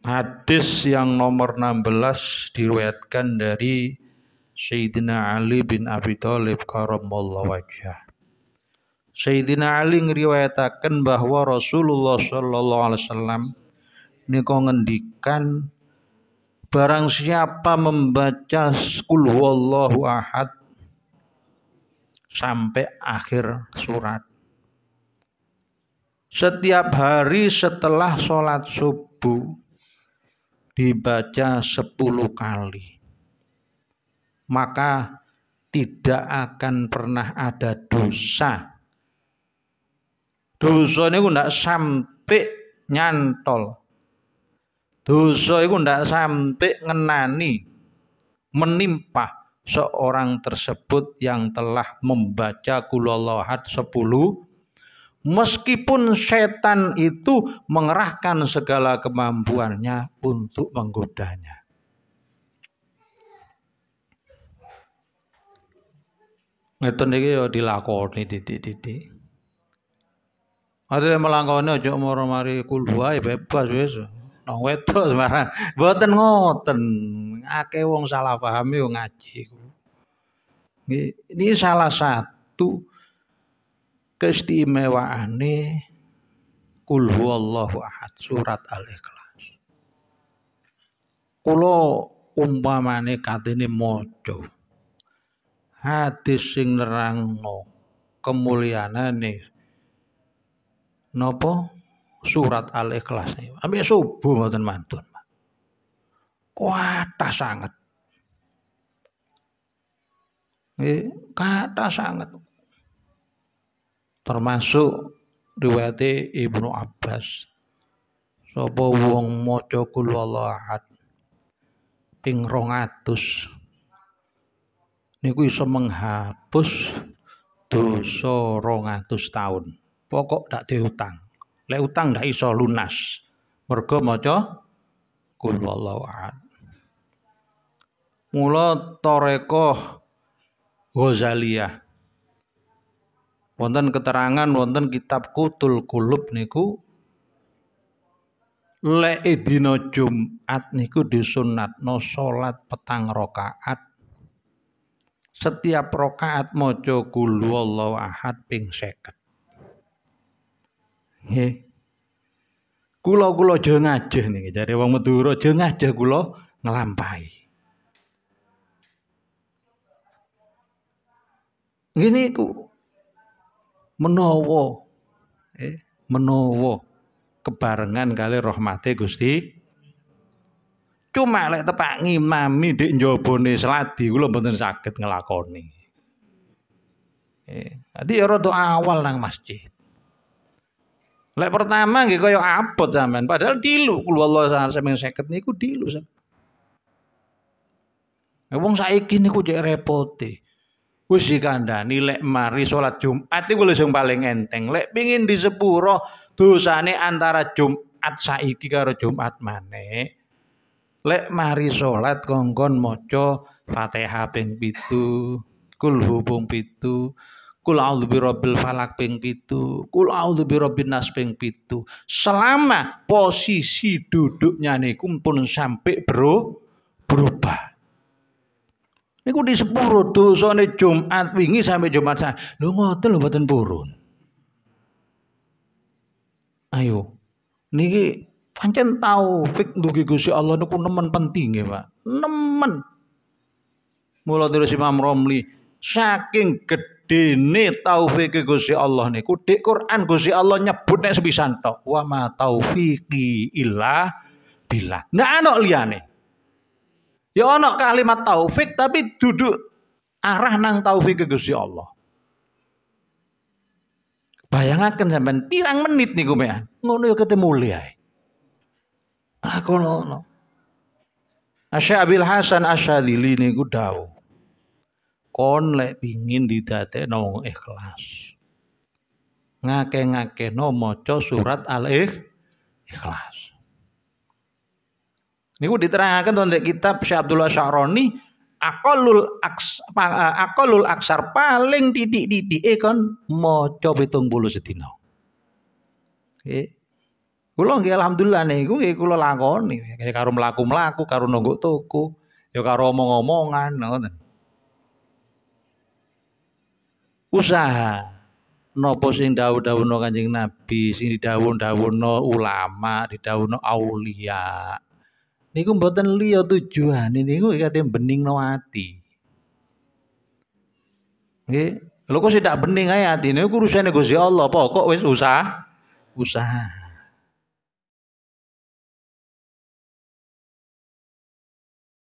Hadis yang nomor 16 diriwayatkan dari Sayyidina Ali bin Abi Thalib karamallahu wajah. Sayyidina Ali ngriwayataken bahwa Rasulullah sallallahu alaihi wasallam nika ngendikan barang siapa membaca kul huwallahu ahad sampai akhir surat. Setiap hari setelah sholat subuh dibaca sepuluh kali. Maka tidak akan pernah ada dosa. Dosa ini tidak sampai nyantol. Dosa itu tidak sampai ngenani menimpa seorang tersebut yang telah membaca kulolohat sepuluh. Meskipun setan itu mengerahkan segala kemampuannya untuk menggodanya. Ngeten iki ya dilakoni titik-titik. Ada melangkoni ojo moro mari kul wae bebas wes Nang wedok sembarang. ngoten. ngake wong salah paham yo ngaji. Ini salah satu keistimewaane kul huwallahu ahad surat al-ikhlas kula umpamane katene maca hadis sing nerangno kemuliaane napa surat al-ikhlas ame subuh mboten mantun kuat sangat Kata sangat termasuk riwayat Ibnu Abbas sapa wong maca kul wallahat ping 200 niku iso menghapus dosa 200 tahun pokok dak diutang lek utang dak iso lunas mergo maca kul wallahat mula tarekah Ghazaliyah wonten keterangan wonten kitab Kutul Kulub niku le dina Jumat niku no salat petang rakaat setiap rakaat maca kul wallahu ahad ping 50 nggih kula kula aja ngajeh niki jare wong Madura aja ngajeh ngelampai gini ku menowo eh menowo kebarengan kali rahmate Gusti cuma lek tepak ngimami dik njobone seladi kula mboten saged nglakoni eh dadi ya rada awal nang masjid lek pertama nggih kaya abot sampean padahal dilu kula Allah sampeyan 50 niku dilu sampeyan wong saiki niku cek repote Wis dikandani lek mari salat Jumat iku sing paling enteng. Lek pingin di sepuro dosane antara Jumat saiki karo Jumat maneh. Lek mari salat kongkon maca Fatihah ping 7, Kul hubung 7, Kul a'udzu birabbil falak ping pitu, kul a'udzu birabbin nas ping pitu. Selama posisi duduknya niku pun sampai bro berubah. Niku disepuro dosane Jumat wingi sampai Jumat saya. Lu ngoten lu buatan purun. Ayo. Niki pancen fik dugi gusi Allah niku nemen penting ya, Pak. Nemen. Mula terus Imam Romli saking gedene taufik Gusti Allah niku di Quran gusi Allah nyebut nek sebisan tok wa ma taufiki illa billah. Nggak ana liyane. Ya ono kalimat taufik tapi duduk arah nang taufik ke Gusti Allah. Bayangkan sampean pirang menit niku mek. Ngono ya ketemu liyae. Aku ah, ngono. Asy Abil Hasan Asyadili niku dawuh. Kon lek pingin didadekno wong ikhlas. Ngake-ngakeno maca surat Al-Ikhlas. Niku diterangkan tuh dari kitab Syekh Abdullah Syahroni akolul aks akolul eh, aksar paling titik titik eh kan mau coba hitung bulu setino. Okay. Kulo nggih alhamdulillah nih niku nggih nih, kayak karo melaku melaku, karo nunggu toko ya karo omong-omongan nonton. Nah, Usaha nopo sing daun no Kanjeng Nabi, sing daun no ulama, di daun no aulia. niku mboten liya tujuan niku ikate beningno ati nggih lho kok sedak bening ae ati niku urusane Gusti Allah pokok wis usaha usaha